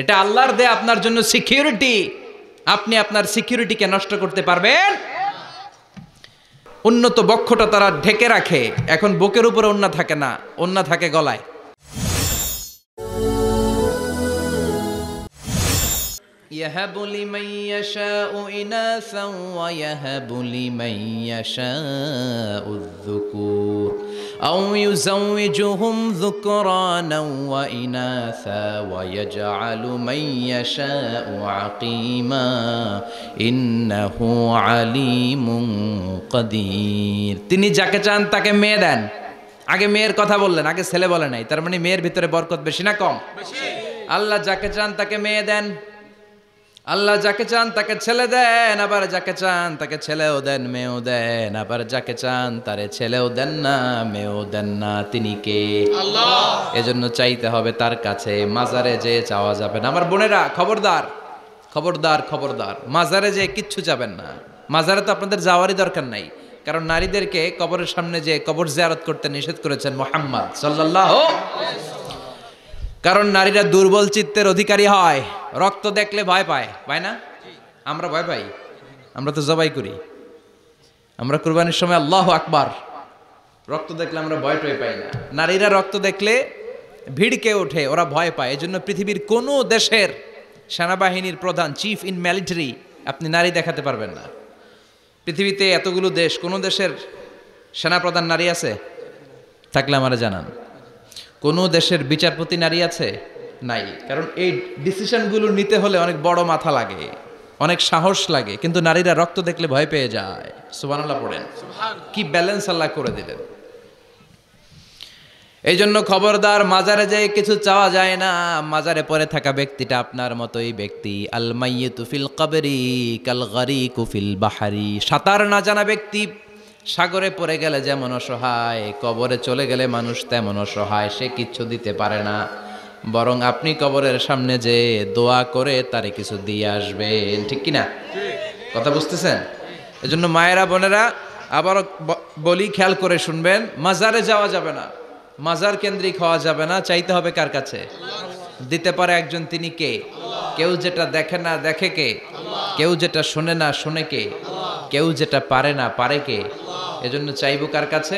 এটা আল্লাহর দেয়া আপনার জন্য সিকিউরিটি আপনি আপনার সিকিউরিটিকে নষ্ট করতে পারবেন উন্নত বক্ষটা তারা ঢেকে রাখে এখন বুকের উপরে অন্যা থাকে না অন্যা থাকে গলায় يهب لمن يشاء إناثا ويهب لمن يشاء الذكور أو يزوجهم ذكرانا وإناثا ويجعل من يشاء عقيما إنه عليم قدير তিনি যাকে চান তাকে মেয়ে দেন আগে মেয়ের কথা বললেন আগে ছেলে বলে নাই তার মানে মেয়ের ভিতরে বরকত বেশি না কম আল্লাহ যাকে চান তাকে মেয়ে দেন আল্লাহ যাকে চান তাকে ছেলে দেন আবার যাকে চান তাকে ছেলেও দেন মেয়েও দেন আবার যাকে চান তারে ছেলেও দেন না মেয়েও দেন না তিনি কে এজন্য চাইতে হবে তার কাছে মাজারে যে চাওয়া যাবে না আমার বোনেরা খবরদার খবরদার খবরদার মাজারে যে কিচ্ছু যাবেন না মাজারে তো আপনাদের যাওয়ারই দরকার নাই কারণ নারীদেরকে কবরের সামনে যে কবর জিয়ারত করতে নিষেধ করেছেন মোহাম্মদ সাল্লাহ কারণ নারীরা দুর্বল চিত্তের অধিকারী হয় রক্ত দেখলে ভয় পায় পায় না আমরা ভয় পাই আমরা তো জবাই করি আমরা কোরবানির সময় আল্লাহ আকবার রক্ত দেখলে আমরা ভয় টয় পাই না নারীরা রক্ত দেখলে ভিড়কে ওঠে ওরা ভয় পায় এজন্য পৃথিবীর কোনো দেশের সেনাবাহিনীর প্রধান চিফ ইন ম্যালিটারি আপনি নারী দেখাতে পারবেন না পৃথিবীতে এতগুলো দেশ কোনো দেশের সেনাপ্রধান নারী আছে থাকলে আমারা জানান কোনো দেশের বিচারপতি নারী আছে নাই কারণ এই ডিসিশনগুলো নিতে হলে অনেক বড় মাথা লাগে অনেক সাহস লাগে কিন্তু নারীরা রক্ত দেখলে ভয় পেয়ে যায় আল্লাহ পড়েন কি ব্যালেন্স আল্লাহ করে দিলেন এই জন্য খবরদার মাজারে যেয়ে কিছু চাওয়া যায় না মাজারে পরে থাকা ব্যক্তিটা আপনার মতোই ব্যক্তি আলমাইয়ে তুফিল কাবেরি কালগারি কুফিল বাহারি সাঁতার না জানা ব্যক্তি সাগরে পড়ে গেলে যেমন অসহায় কবরে চলে গেলে মানুষ তেমন অসহায় সে কিচ্ছু দিতে পারে না বরং আপনি কবরের সামনে যে দোয়া করে তারে কিছু দিয়ে আসবেন ঠিক কিনা কথা বুঝতেছেন এজন্য মায়েরা বোনেরা আবারও বলি খেয়াল করে শুনবেন মাজারে যাওয়া যাবে না মাজার কেন্দ্রিক হওয়া যাবে না চাইতে হবে কার কাছে দিতে পারে একজন তিনি কে কেউ যেটা দেখে না দেখে কে কেউ যেটা শোনে না শুনে কে কেউ যেটা পারে না পারে কে এজন্য চাইব কার কাছে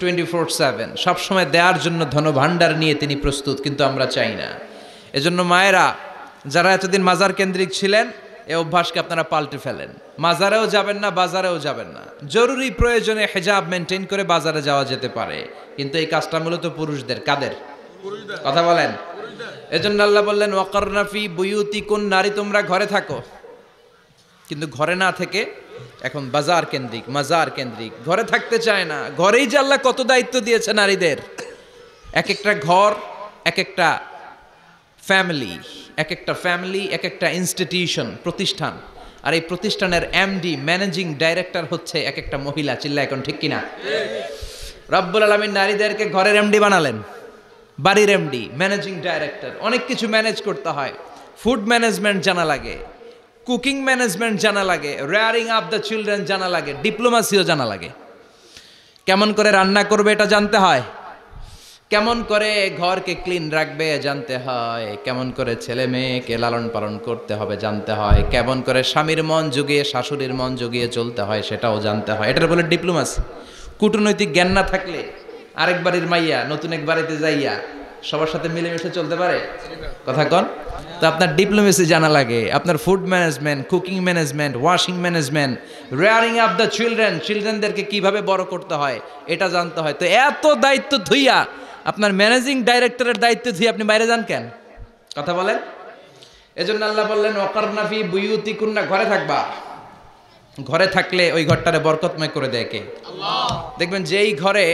টোয়েন্টি ফোর সেভেন সবসময় দেওয়ার জন্য ধনভাণ্ডার নিয়ে তিনি প্রস্তুত কিন্তু আমরা চাই না এজন্য মায়েরা যারা এতদিন মাজার কেন্দ্রিক ছিলেন এ অভ্যাসকে আপনারা পাল্টে ফেলেন মাজারেও যাবেন না বাজারেও যাবেন না জরুরি প্রয়োজনে হেজাব মেনটেন করে বাজারে যাওয়া যেতে পারে কিন্তু এই কাজটা মূলত পুরুষদের কাদের কথা বলেন এজন্য আল্লাহ বললেন ওয়াকরনাফি বুয়ুতি কোন নারী তোমরা ঘরে থাকো কিন্তু ঘরে না থেকে এখন বাজার কেন্দ্রিক মাজার কেন্দ্রিক ঘরে থাকতে চায় না ঘরেই যে আল্লাহ কত দায়িত্ব দিয়েছে নারীদের এক একটা ঘর এক একটা ফ্যামিলি এক একটা ফ্যামিলি এক একটা ইনস্টিটিউশন প্রতিষ্ঠান আর এই প্রতিষ্ঠানের এমডি ম্যানেজিং ডাইরেক্টর হচ্ছে এক একটা মহিলা চিল্লা এখন ঠিক কিনা রব্বুল আলমীর নারীদেরকে ঘরের এমডি বানালেন বাড়ির এমডি ম্যানেজিং ডাইরেক্টর অনেক কিছু ম্যানেজ করতে হয় ফুড ম্যানেজমেন্ট জানা লাগে কুকিং ম্যানেজমেন্ট জানা লাগে রেয়ারিং আপ দ্য চিলড্রেন জানা লাগে ডিপ্লোমাসিও জানা লাগে কেমন করে রান্না করবে এটা জানতে হয় কেমন করে ঘরকে ক্লিন রাখবে জানতে হয় কেমন করে ছেলে মেয়েকে লালন পালন করতে হবে জানতে হয় কেমন করে স্বামীর মন জুগিয়ে শাশুড়ির মন জুগিয়ে চলতে হয় সেটাও জানতে হয় এটার বলে ডিপ্লোমাসি কূটনৈতিক জ্ঞান না থাকলে আরেক বাড়ির মাইয়া নতুন এক বাড়িতে যাইয়া সবার সাথে মিলেমিশে চলতে পারে কথা কন তো আপনার ডিপ্লোমেসি জানা লাগে আপনার food management cooking management washing management rearing of the children চিলড্রেনদেরকে কিভাবে বড় করতে হয় এটা জানতে হয় তো এত দায়িত্ব ধুইয়া আপনার ম্যানেজিং ডাইরেক্টরের দায়িত্ব ধুই আপনি বাইরে যান কেন কথা বলেন এই জন্য আল্লাহ বললেন অকর্ণাফি বুয়ুতি কুন্না ঘরে থাকবা ঘরে থাকলে ওই ঘরটারে বরকতময় করে দেয় কে দেখবেন যেই ঘরে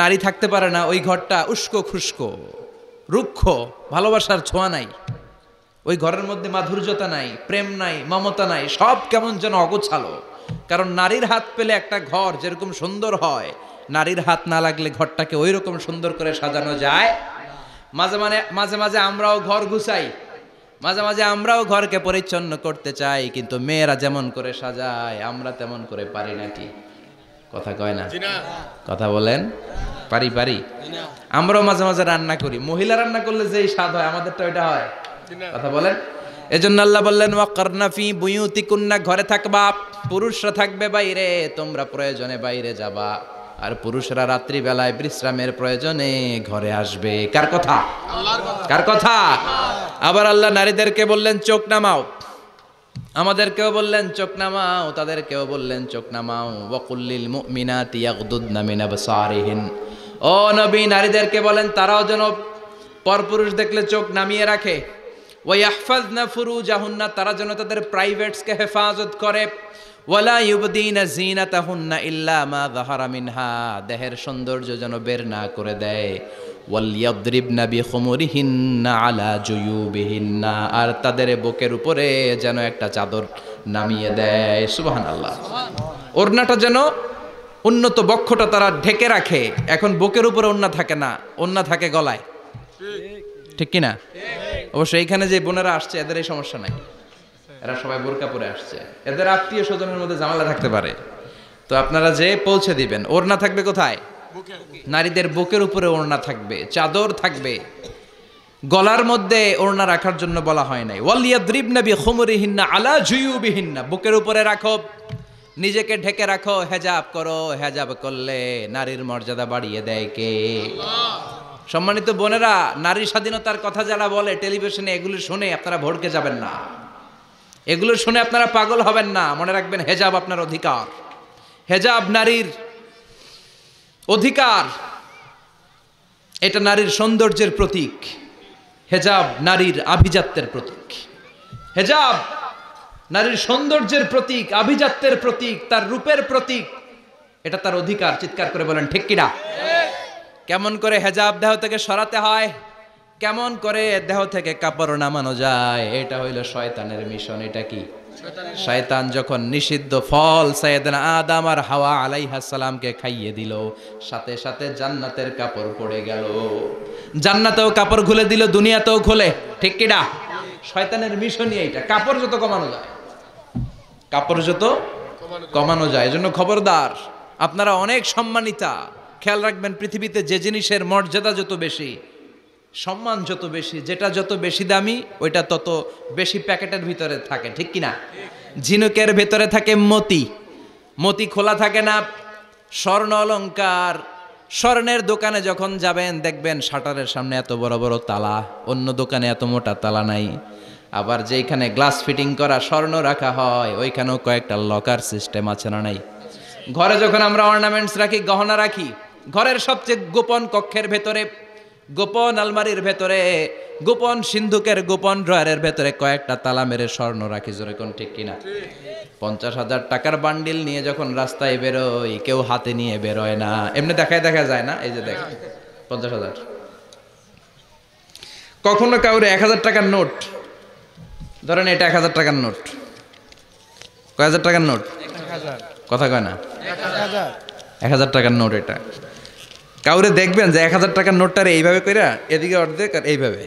নারী থাকতে পারে না ওই ঘরটা উস্কো খুস্কো রুক্ষ ভালোবাসার ছোঁয়া নাই ওই ঘরের মধ্যে মাধুর্যতা নাই প্রেম নাই মমতা নাই সব কেমন যেন অগোছালো কারণ নারীর হাত পেলে একটা ঘর যেরকম সুন্দর হয় নারীর হাত না লাগলে ঘরটাকে ওই রকম সুন্দর করে সাজানো যায় মাঝে মানে মাঝে মাঝে আমরাও ঘর ঘুষাই মাঝে মাঝে আমরাও ঘরকে পরিচ্ছন্ন করতে চাই কিন্তু মেয়েরা যেমন করে সাজায় আমরা তেমন করে পারি নাকি কথা কয় না কথা বলেন পারি পারি আমরাও মাঝে মাঝে রান্না করি মহিলা রান্না করলে যেই স্বাদ হয় আমাদেরটা ওইটা হয় কথা বলেন এজন্য আল্লাহ বললেন ওয়াকর্নাফি বুয়ুতি কুন্না ঘরে থাকবা পুরুষরা থাকবে বাইরে তোমরা প্রয়োজনে বাইরে যাবা আর পুরুষরা রাত্রিবেলায় বিশ্রামের প্রয়োজনে ঘরে আসবে কার কথা কার কথা আবার আল্লাহ নারীদেরকে বললেন চোখ নামাও আমাদের কেউ বললেন চোখ নামাও কেউ বললেন চোখ নামাও বকুল্লিল মিনা তিয়াকুদ নামিনা ও নবী নারীদেরকে বলেন তারাও যেন পরপুরুষ দেখলে চোখ নামিয়ে রাখে ওই আহফাজ না ফুরু জাহুন্না তারা যেন তাদের প্রাইভেটসকে হেফাজত করে ওয়ালা ইউবদিন জিনা ইল্লা মা জাহারা মিনহা দেহের সৌন্দর্য যেন বের না করে দেয় ওয়ালিয়াদ্রিবনা বিখমুরিহিন্না আলা জুয়ুবিহিন্না আর তাদের বুকের উপরে যেন একটা চাদর নামিয়ে দেয় সুবহানাল্লাহ ওড়নাটা যেন উন্নত বক্ষটা তারা ঢেকে রাখে এখন বুকের উপরে ওন্না থাকে না ওন্না থাকে গলায় ঠিক কিনা অবশ্য এইখানে যে বোনেরা আসছে এদের এই সমস্যা নাই এরা সবাই বোরকা পরে আসছে এদের আত্মীয় স্বজনের মধ্যে জামালা থাকতে পারে তো আপনারা যে পৌঁছে দিবেন ওড়না থাকবে কোথায় নারীদের বুকের উপরে ওড়না থাকবে চাদর থাকবে গলার মধ্যে ওড়না রাখার জন্য বলা হয় নাই ওয়ালিয়া দ্রিব নবী হুমরিহিন্না আলা জুয়ুবিহিন্না বুকের উপরে রাখো নিজেকে ঢেকে রাখো হেজাব করো হেজাব করলে নারীর মর্যাদা বাড়িয়ে দেয় কে সম্মানিত বোনেরা নারী স্বাধীনতার কথা যারা বলে টেলিভিশনে এগুলি শুনে আপনারা ভড়কে যাবেন না এগুলো শুনে আপনারা পাগল হবেন না মনে রাখবেন হেজাব আপনার অধিকার হেজাব নারীর অধিকার এটা নারীর সৌন্দর্যের প্রতীক হেজাব নারীর আভিজাত্যের প্রতীক হেজাব নারীর সৌন্দর্যের প্রতীক আভিজাত্যের প্রতীক তার রূপের প্রতীক এটা তার অধিকার চিৎকার করে বলেন ঠিক কিনা কেমন করে হেজাব দেহ থেকে সরাতে হয় কেমন করে দেহ থেকে কাপড় নামানো যায় এটা হইল শয়তানের মিশন এটা কি শয়তান যখন নিষিদ্ধ ফল সৈয়দনা আদাম আর হাওয়া আলাইহাসালামকে খাইয়ে দিল সাথে সাথে জান্নাতের কাপড় পড়ে গেল জান্নাতেও কাপড় খুলে দিল দুনিয়াতেও খুলে ঠিক কিনা শয়তানের মিশনই এইটা কাপড় যত কমানো যায় কাপড় যত কমানো যায় এজন্য খবরদার আপনারা অনেক সম্মানিতা খেয়াল রাখবেন পৃথিবীতে যে জিনিসের মর্যাদা যত বেশি সম্মান যত বেশি যেটা যত বেশি দামি ওইটা তত বেশি প্যাকেটের ভিতরে থাকে ঠিক কি না ঝিনুকের ভেতরে থাকে মতি মতি খোলা থাকে না স্বর্ণ অলঙ্কার স্বর্ণের দোকানে যখন যাবেন দেখবেন শাটারের সামনে এত বড় বড় তালা অন্য দোকানে এত মোটা তালা নাই আবার যেখানে গ্লাস ফিটিং করা স্বর্ণ রাখা হয় ওইখানেও কয়েকটা লকার সিস্টেম আছে না নাই ঘরে যখন আমরা অর্নামেন্টস রাখি গহনা রাখি ঘরের সবচেয়ে গোপন কক্ষের ভেতরে গোপন আলমারির ভেতরে গোপন সিন্ধুকের গোপন ড্রয়ারের ভেতরে কয়েকটা তালা মেরে স্বর্ণ রাখি জোরে কোন ঠিক কিনা পঞ্চাশ হাজার টাকার বান্ডিল নিয়ে যখন রাস্তায় বেরোয় কেউ হাতে নিয়ে বেরোয় না এমনি দেখায় দেখা যায় না এই যে দেখ পঞ্চাশ হাজার কখনো কাউরে এক হাজার টাকার নোট ধরেন এটা এক হাজার টাকার নোট কয় হাজার টাকার নোট কথা কয় না এক হাজার টাকার নোট এটা কাউরে দেখবেন যে এক হাজার টাকার নোটটা এইভাবে কইরা এদিকে অর্ধেক আর এইভাবে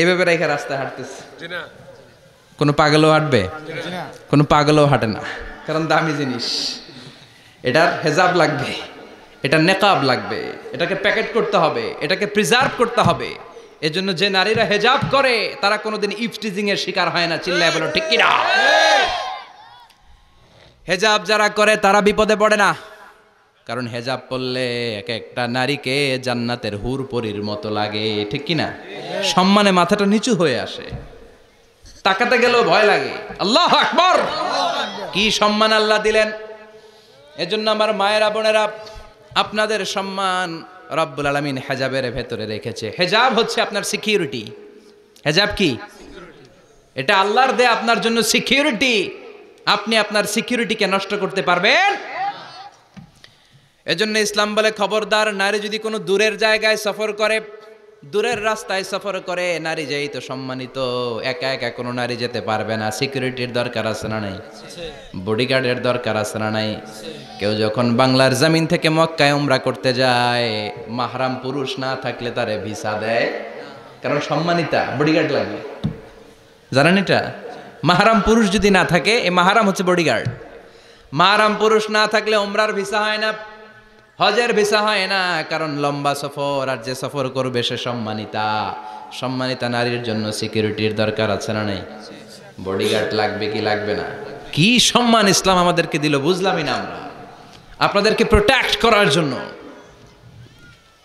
এইভাবে রেখে রাস্তায় হাঁটতেছে কোনো পাগলও হাঁটবে কোনো পাগলও হাঁটে না কারণ দামি জিনিস এটার হেজাব লাগবে এটা নেকাব লাগবে এটাকে প্যাকেট করতে হবে এটাকে প্রিজার্ভ করতে হবে এজন্য যে নারীরা হেজাব করে তারা কোনোদিন ইফটিজিং এর শিকার হয় না চিল্লায় বলো ঠিক কিনা হেজাব যারা করে তারা বিপদে পড়ে না কারণ হেজাব পড়লে এক একটা নারীকে জান্নাতের হুর পরির মতো লাগে ঠিক কিনা সম্মানে মাথাটা নিচু হয়ে আসে তাকাতে গেলেও ভয় লাগে আল্লাহ আকবর কি সম্মান আল্লাহ দিলেন এজন্য আমার মায়ের বোনেরা আপনাদের সম্মান রব্বুল আলমিন হেজাবের ভেতরে রেখেছে হেজাব হচ্ছে আপনার সিকিউরিটি হেজাব কি এটা আল্লাহর দে আপনার জন্য সিকিউরিটি আপনি আপনার সিকিউরিটিকে নষ্ট করতে পারবেন এজন্য ইসলাম বলে খবরদার নারী যদি কোনো দূরের জায়গায় সফর করে দূরের রাস্তায় সফর করে নারী যেই তো সম্মানিত একা একা কোনো নারী যেতে পারবে না সিকিউরিটির দরকার আছে না নাই বডিগার্ডের দরকার আছে না নাই কেউ যখন বাংলার জমিন থেকে মক্কায় উমরা করতে যায় মাহরাম পুরুষ না থাকলে তারে ভিসা দেয় কারণ সম্মানিতা বডিগার্ড লাগে জানেন এটা মাহারাম পুরুষ যদি না থাকে এই মাহারাম হচ্ছে বডিগার্ড মাহারাম পুরুষ না থাকলে উমরার ভিসা হয় না হজের ভিসা হয় না কারণ লম্বা সফর আর যে সফর করবে সে সম্মানিতা সম্মানিতা নারীর জন্য সিকিউরিটির দরকার আছে না নেই বডিগার্ড লাগবে কি লাগবে না কি সম্মান ইসলাম আমাদেরকে দিল বুঝলামই না আমরা আপনাদেরকে প্রোটেক্ট করার জন্য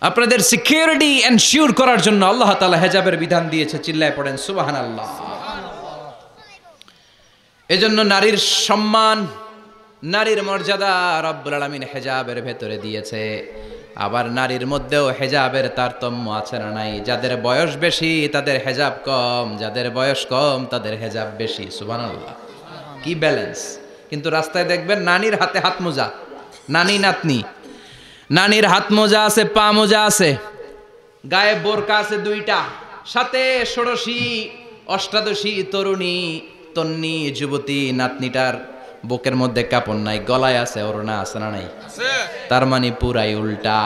আপনাদের সিকিউরিটি এনশিওর করার জন্য আল্লাহ তালা হেজাবের বিধান দিয়েছে চিল্লায় পড়েন সুবাহান আল্লাহ এজন্য নারীর সম্মান নারীর মর্যাদা রব্বুল আলমিন হেজাবের ভেতরে দিয়েছে আবার নারীর মধ্যেও হেজাবের তারতম্য আছে না নাই যাদের বয়স বেশি তাদের হেজাব কম যাদের বয়স কম তাদের হেজাব বেশি সুবান কি ব্যালেন্স কিন্তু রাস্তায় দেখবেন নানির হাতে হাত মোজা নানি নাতনি নানির হাত মোজা আছে পা মোজা আছে গায়ে বোরকা আছে দুইটা সাথে ষোড়শী অষ্টাদশী তরুণী তন্নি যুবতী নাতনিটার বুকের মধ্যে কাপড় নাই গলায় আছে না আছে না নাই তার মানে পুরাই উল্টা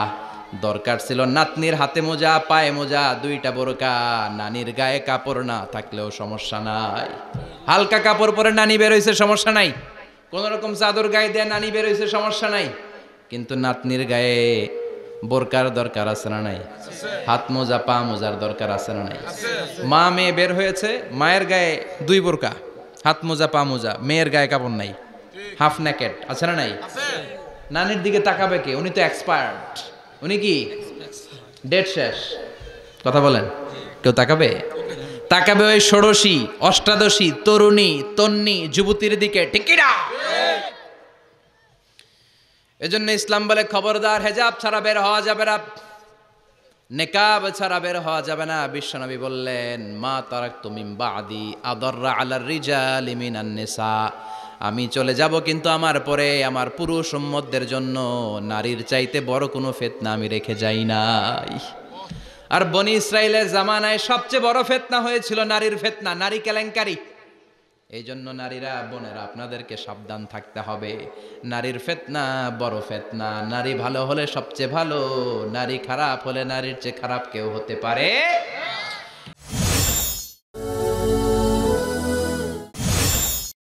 দরকার ছিল নাতনির হাতে মোজা পায়ে মোজা দুইটা বোরকা নানির গায়ে কাপড় না থাকলেও সমস্যা নাই হালকা কাপড় পরে নানি বেরোইছে সমস্যা নাই কোন রকম চাদর গায়ে দেয় নানি বেরোইছে সমস্যা নাই কিন্তু নাতনির গায়ে বোরকার দরকার আছে না নাই হাত মোজা পা মোজার দরকার আছে না নাই মা মেয়ে বের হয়েছে মায়ের গায়ে দুই বোরকা হাত মোজা পা মোজা মেয়ের গায়ে কাপড় নাই হাফ নেকেট আছে না নাই নানির দিকে তাকাবে কে উনি তো এক্সপার্ট উনি কি ডেট শেষ কথা বলেন কেউ তাকাবে তাকাবে ওই ষোড়শী অষ্টাদশী তরুণী তন্নি যুবতীর দিকে ঠিকিরা এজন্য ইসলাম বলে খবরদার হেজাব ছাড়া বের হওয়া যাবে না নেকাব ছাড়া বের হওয়া যাবে না বিশ্বনবী বললেন মা তারাক তুমি বাদি আদররা আলার রিজাল ইমিনান্নেসা আমি চলে যাব কিন্তু আমার পরে আমার পুরুষ সম্মদের জন্য নারীর চাইতে বড় কোনো ফেতনা আমি রেখে যাই নাই আর বনি ইসরায়েলের জামানায় সবচেয়ে বড় ফেতনা হয়েছিল নারীর ফেতনা নারী কেলেঙ্কারি এই জন্য নারীরা বোনেরা আপনাদেরকে সাবধান থাকতে হবে নারীর ফেতনা বড় ফেতনা নারী ভালো হলে সবচেয়ে ভালো নারী খারাপ হলে নারীর চেয়ে খারাপ কেউ হতে পারে